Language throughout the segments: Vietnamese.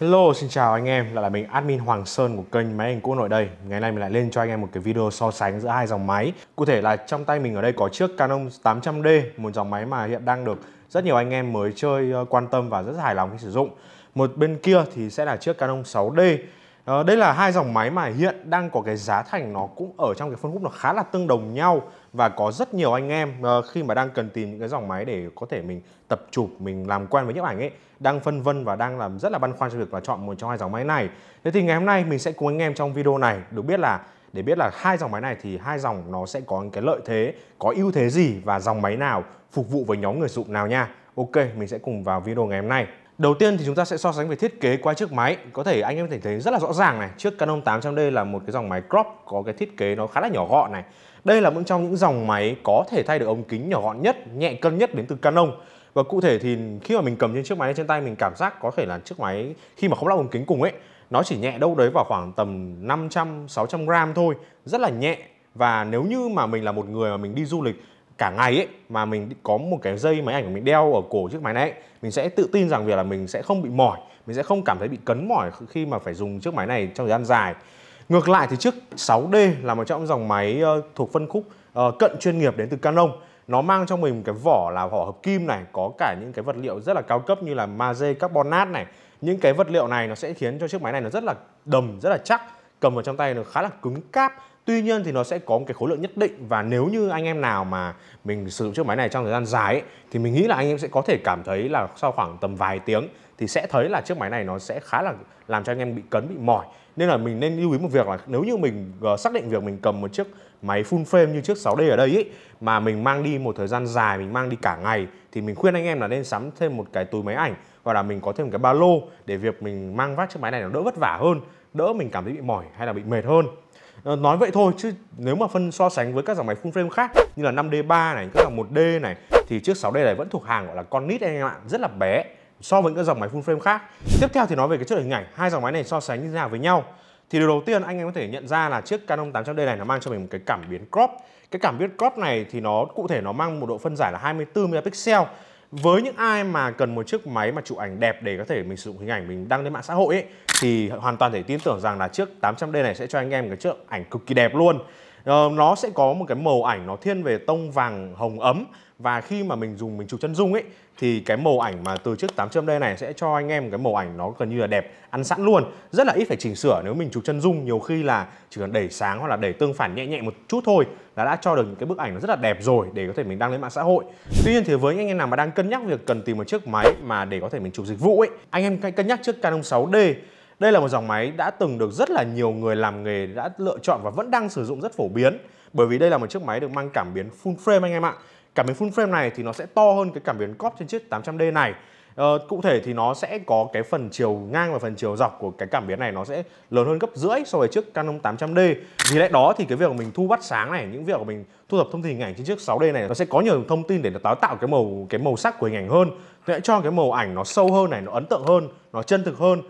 Hello, xin chào anh em, lại là mình admin Hoàng Sơn của kênh Máy Ảnh Quốc Nội đây Ngày nay mình lại lên cho anh em một cái video so sánh giữa hai dòng máy Cụ thể là trong tay mình ở đây có chiếc Canon 800D Một dòng máy mà hiện đang được rất nhiều anh em mới chơi ờ, quan tâm và rất hài lòng khi sử dụng Một bên kia thì sẽ là chiếc Canon 6D Ờ, đây là hai dòng máy mà hiện đang có cái giá thành nó cũng ở trong cái phân khúc nó khá là tương đồng nhau và có rất nhiều anh em à, khi mà đang cần tìm những cái dòng máy để có thể mình tập chụp mình làm quen với nhiếp ảnh ấy đang phân vân và đang làm rất là băn khoăn cho việc là chọn một trong hai dòng máy này thế thì ngày hôm nay mình sẽ cùng anh em trong video này được biết là để biết là hai dòng máy này thì hai dòng nó sẽ có những cái lợi thế có ưu thế gì và dòng máy nào phục vụ với nhóm người dụng nào nha ok mình sẽ cùng vào video ngày hôm nay Đầu tiên thì chúng ta sẽ so sánh về thiết kế quay trước máy. Có thể anh em thể thấy rất là rõ ràng này, chiếc Canon 800D là một cái dòng máy crop có cái thiết kế nó khá là nhỏ gọn này. Đây là một trong những dòng máy có thể thay được ống kính nhỏ gọn nhất, nhẹ cân nhất đến từ Canon. Và cụ thể thì khi mà mình cầm trên chiếc máy trên tay mình cảm giác có thể là chiếc máy khi mà không lắp ống kính cùng ấy, nó chỉ nhẹ đâu đấy vào khoảng tầm 500 600 gram thôi, rất là nhẹ. Và nếu như mà mình là một người mà mình đi du lịch cả ngày ấy mà mình có một cái dây máy ảnh của mình đeo ở cổ chiếc máy này ấy, mình sẽ tự tin rằng việc là mình sẽ không bị mỏi mình sẽ không cảm thấy bị cấn mỏi khi mà phải dùng chiếc máy này trong thời gian dài ngược lại thì chiếc 6D là một trong dòng máy ờ, thuộc phân khúc ờ, cận chuyên nghiệp đến từ Canon nó mang cho mình cái vỏ là vỏ hợp kim này có cả những cái vật liệu rất là cao cấp như là magie carbonat này những cái vật liệu này nó sẽ khiến cho chiếc máy này nó rất là đầm rất là chắc cầm vào trong tay nó khá là cứng cáp Tuy nhiên thì nó sẽ có một cái khối lượng nhất định và nếu như anh em nào mà mình sử dụng chiếc máy này trong thời gian dài ấy, thì mình nghĩ là anh em sẽ có thể cảm thấy là sau khoảng tầm vài tiếng thì sẽ thấy là chiếc máy này nó sẽ khá là làm cho anh em bị cấn bị mỏi. Nên là mình nên lưu ý một việc là nếu như mình ờ, xác định việc mình cầm một chiếc máy full frame như chiếc 6D ở đây ấy mà mình mang đi một thời gian dài, mình mang đi cả ngày thì mình khuyên anh em là nên sắm thêm một cái túi máy ảnh hoặc là mình có thêm một cái ba lô để việc mình mang vác chiếc máy này nó đỡ vất vả hơn, đỡ mình cảm thấy bị mỏi hay là bị mệt hơn. Ờ, nói vậy thôi chứ nếu mà phân so sánh với các dòng máy full frame khác như là 5D3 này, các dòng 1D này thì chiếc 6D này vẫn thuộc hàng gọi là con nít anh em ạ, rất là bé so với các dòng máy full frame khác. Tiếp theo thì nói về cái chất hình ảnh, hai dòng máy này so sánh như thế nào với nhau. Thì điều đầu tiên anh em có thể nhận ra là chiếc Canon 800D này nó mang cho mình một cái cảm biến crop. Cái cảm biến crop này thì nó cụ thể nó mang một độ phân giải là 24 megapixel với những ai mà cần một chiếc máy mà chụp ảnh đẹp để có thể mình sử dụng hình ảnh mình đăng lên mạng xã hội ấy, thì hoàn toàn thể tin tưởng rằng là chiếc 800D này sẽ cho anh em cái chiếc ảnh cực kỳ đẹp luôn Ờ, nó sẽ có một cái màu ảnh nó thiên về tông vàng hồng ấm và khi mà mình dùng mình chụp chân dung ấy thì cái màu ảnh mà từ chiếc 8 châm đây này sẽ cho anh em cái màu ảnh nó gần như là đẹp ăn sẵn luôn rất là ít phải chỉnh sửa nếu mình chụp chân dung nhiều khi là chỉ cần đẩy sáng hoặc là đẩy tương phản nhẹ nhẹ một chút thôi là đã cho được những cái bức ảnh nó rất là đẹp rồi để có thể mình đăng lên mạng xã hội tuy nhiên thì với anh em nào mà đang cân nhắc việc cần tìm một chiếc máy mà để có thể mình chụp dịch vụ ấy anh em hãy cân nhắc chiếc Canon 6D đây là một dòng máy đã từng được rất là nhiều người làm nghề đã lựa chọn và vẫn đang sử dụng rất phổ biến bởi vì đây là một chiếc máy được mang cảm biến full frame anh em ạ. Cảm biến full frame này thì nó sẽ to hơn cái cảm biến cóp trên chiếc 800D này. Ờ, cụ thể thì nó sẽ có cái phần chiều ngang và phần chiều dọc của cái cảm biến này nó sẽ lớn hơn gấp rưỡi so với chiếc Canon 800D. Vì lẽ đó thì cái việc mình thu bắt sáng này, những việc của mình thu thập thông tin hình ảnh trên chiếc 6D này nó sẽ có nhiều thông tin để nó tạo tạo cái màu cái màu sắc của hình ảnh hơn. Nó cho cái màu ảnh nó sâu hơn này, nó ấn tượng hơn, nó chân thực hơn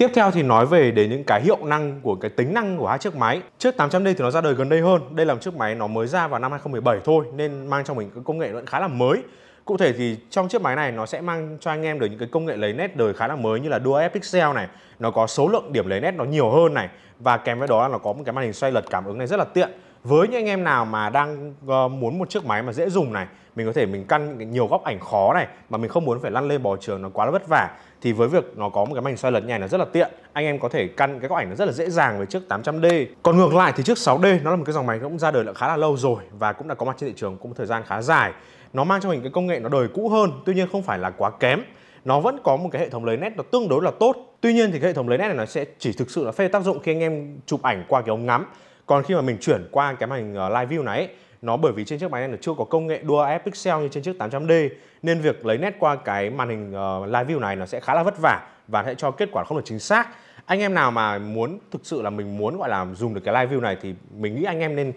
Tiếp theo thì nói về đến những cái hiệu năng của cái tính năng của hai chiếc máy. Chiếc 800D thì nó ra đời gần đây hơn. Đây là một chiếc máy nó mới ra vào năm 2017 thôi nên mang trong mình cái công nghệ vẫn khá là mới. Cụ thể thì trong chiếc máy này nó sẽ mang cho anh em được những cái công nghệ lấy nét đời khá là mới như là Dual Pixel này, nó có số lượng điểm lấy nét nó nhiều hơn này và kèm với đó là nó có một cái màn hình xoay lật cảm ứng này rất là tiện với những anh em nào mà đang ờ, muốn một chiếc máy mà dễ dùng này mình có thể mình căn nhiều góc ảnh khó này mà mình không muốn phải lăn lên bò trường nó quá là vất vả thì với việc nó có một cái mảnh xoay lật như này nó rất là tiện anh em có thể căn cái góc ảnh nó rất là dễ dàng với chiếc 800D còn ngược lại thì chiếc 6D nó là một cái dòng máy cũng ra đời đã khá là lâu rồi và cũng đã có mặt trên thị trường cũng một thời gian khá dài nó mang cho mình cái công nghệ nó đời cũ hơn tuy nhiên không phải là quá kém nó vẫn có một cái hệ thống lấy nét nó tương đối là tốt tuy nhiên thì cái hệ thống lấy nét này nó sẽ chỉ thực sự là phê tác dụng khi anh em chụp ảnh qua cái ống ngắm còn khi mà mình chuyển qua cái màn hình ờ, live view này ấy, nó bởi vì trên chiếc máy này nó chưa có công nghệ Dual AF Pixel như trên chiếc 800D nên việc lấy nét qua cái màn hình ờ, live view này nó sẽ khá là vất vả và sẽ cho kết quả không được chính xác anh em nào mà muốn thực sự là mình muốn gọi là dùng được cái live view này thì mình nghĩ anh em nên uh,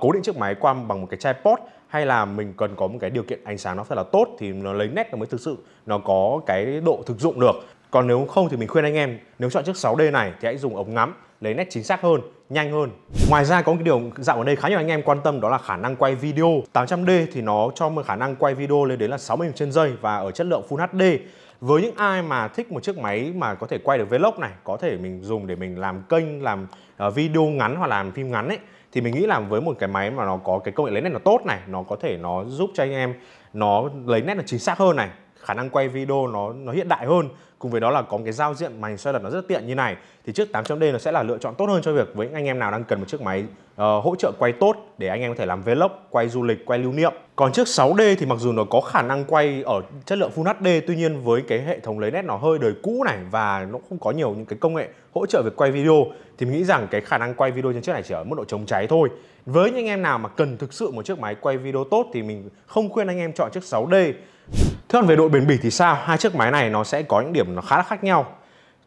cố định chiếc máy qua bằng một cái tripod hay là mình cần có một cái điều kiện ánh sáng nó phải là tốt thì nó lấy nét nó mới thực sự nó có cái độ thực dụng được còn nếu không thì mình khuyên anh em nếu chọn chiếc 6D này thì hãy dùng ống ngắm lấy nét chính xác hơn, nhanh hơn. Ngoài ra có một cái điều dạo ở đây khá nhiều anh em quan tâm đó là khả năng quay video. 800D thì nó cho một khả năng quay video lên đến là 60 hình trên giây và ở chất lượng Full HD. Với những ai mà thích một chiếc máy mà có thể quay được vlog này, có thể mình dùng để mình làm kênh, làm ờ, video ngắn hoặc làm phim ngắn ấy thì mình nghĩ là với một cái máy mà nó có cái công nghệ lấy nét nó tốt này, nó có thể nó giúp cho anh em nó lấy nét là chính xác hơn này khả năng quay video nó nó hiện đại hơn cùng với đó là có một cái giao diện màn xoay đặt nó rất tiện như này thì chiếc 800D nó sẽ là lựa chọn tốt hơn cho việc với anh em nào đang cần một chiếc máy uh, hỗ trợ quay tốt để anh em có thể làm vlog, quay du lịch, quay lưu niệm. Còn chiếc 6D thì mặc dù nó có khả năng quay ở chất lượng Full HD tuy nhiên với cái hệ thống lấy nét nó hơi đời cũ này và nó không có nhiều những cái công nghệ hỗ trợ việc quay video thì mình nghĩ rằng cái khả năng quay video trên chiếc này chỉ ở mức độ chống cháy thôi. Với những anh em nào mà cần thực sự một chiếc máy quay video tốt thì mình không khuyên anh em chọn chiếc 6D Thế còn về độ bền bỉ thì sao? Hai chiếc máy này nó sẽ có những điểm nó khá là khác nhau.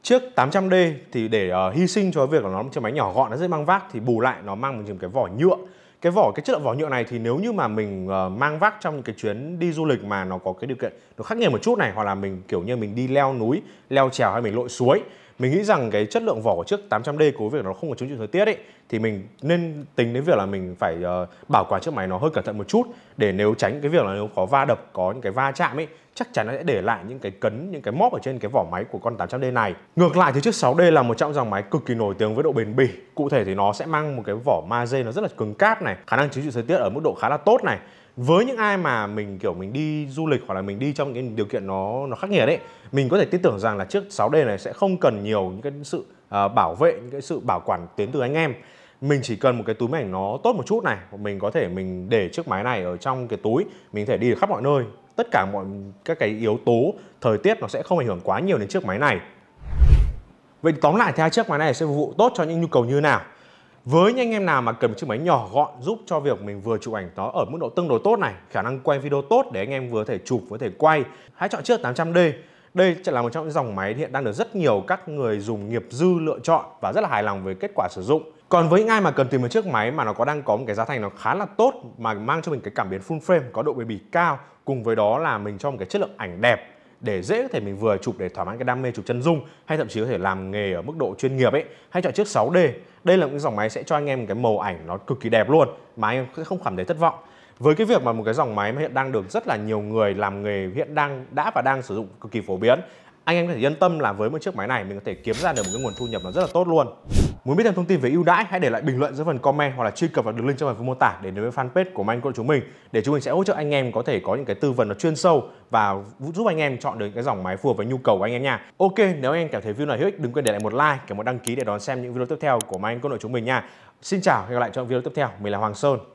Chiếc 800D thì để uh, hy sinh cho việc là nó một chiếc máy nhỏ gọn nó dễ mang vác thì bù lại nó mang một cái vỏ nhựa. Cái vỏ cái chất lượng vỏ nhựa này thì nếu như mà mình uh, mang vác trong những cái chuyến đi du lịch mà nó có cái điều kiện nó khắc nghiệt một chút này hoặc là mình kiểu như mình đi leo núi, leo trèo hay mình lội suối mình nghĩ rằng cái chất lượng vỏ của chiếc 800D của việc nó không có chống chịu thời tiết ấy thì mình nên tính đến việc là mình phải uh, bảo quản chiếc máy nó hơi cẩn thận một chút để nếu tránh cái việc là nếu có va đập có những cái va chạm ấy chắc chắn nó sẽ để lại những cái cấn những cái móp ở trên cái vỏ máy của con 800D này ngược lại thì chiếc 6D là một trong dòng máy cực kỳ nổi tiếng với độ bền bỉ cụ thể thì nó sẽ mang một cái vỏ maze nó rất là cứng cáp này khả năng chống chịu thời tiết ở mức độ khá là tốt này với những ai mà mình kiểu mình đi du lịch hoặc là mình đi trong những điều kiện nó nó khắc nghiệt đấy mình có thể tin tưởng rằng là chiếc 6D này sẽ không cần nhiều những cái sự uh, bảo vệ những cái sự bảo quản đến từ anh em mình chỉ cần một cái túi máy ảnh nó tốt một chút này mình có thể mình để chiếc máy này ở trong cái túi mình có thể đi được khắp mọi nơi tất cả mọi các cái yếu tố thời tiết nó sẽ không ảnh hưởng quá nhiều đến chiếc máy này vậy tóm lại thì hai chiếc máy này sẽ phục vụ tốt cho những nhu cầu như nào với những anh em nào mà cần một chiếc máy nhỏ gọn giúp cho việc mình vừa chụp ảnh đó ở mức độ tương đối tốt này khả năng quay video tốt để anh em vừa thể chụp vừa thể quay hãy chọn chiếc 800D đây sẽ là một trong những dòng máy hiện đang được rất nhiều các người dùng nghiệp dư lựa chọn và rất là hài lòng với kết quả sử dụng còn với những ai mà cần tìm một chiếc máy mà nó có đang có một cái giá thành nó khá là tốt mà mang cho mình cái cảm biến full frame có độ bền bỉ cao cùng với đó là mình cho một cái chất lượng ảnh đẹp để dễ có thể mình vừa chụp để thỏa mãn cái đam mê chụp chân dung hay thậm chí có thể làm nghề ở mức độ chuyên nghiệp ấy hay chọn chiếc 6D đây là những dòng máy sẽ cho anh em một cái màu ảnh nó cực kỳ đẹp luôn mà anh em sẽ không cảm thấy thất vọng với cái việc mà một cái dòng máy mà hiện đang được rất là nhiều người làm nghề hiện đang đã và đang sử dụng cực kỳ phổ biến anh em có thể yên tâm là với một chiếc máy này mình có thể kiếm ra được một cái nguồn thu nhập nó rất là tốt luôn Muốn biết thêm thông tin về ưu đãi hãy để lại bình luận dưới phần comment hoặc là truy cập vào đường link trong phần mô tả để đến với fanpage của Mạnh Quân chúng mình để chúng mình sẽ hỗ trợ anh em có thể có những cái tư vấn nó chuyên sâu và giúp anh em chọn được cái dòng máy phù hợp với nhu cầu của anh em nha. Ok, nếu anh em cảm thấy video này hữu ích đừng quên để lại một like kèm một đăng ký để đón xem những video tiếp theo của Mạnh Quân đội chúng mình nha. Xin chào và hẹn gặp lại trong video tiếp theo. Mình là Hoàng Sơn.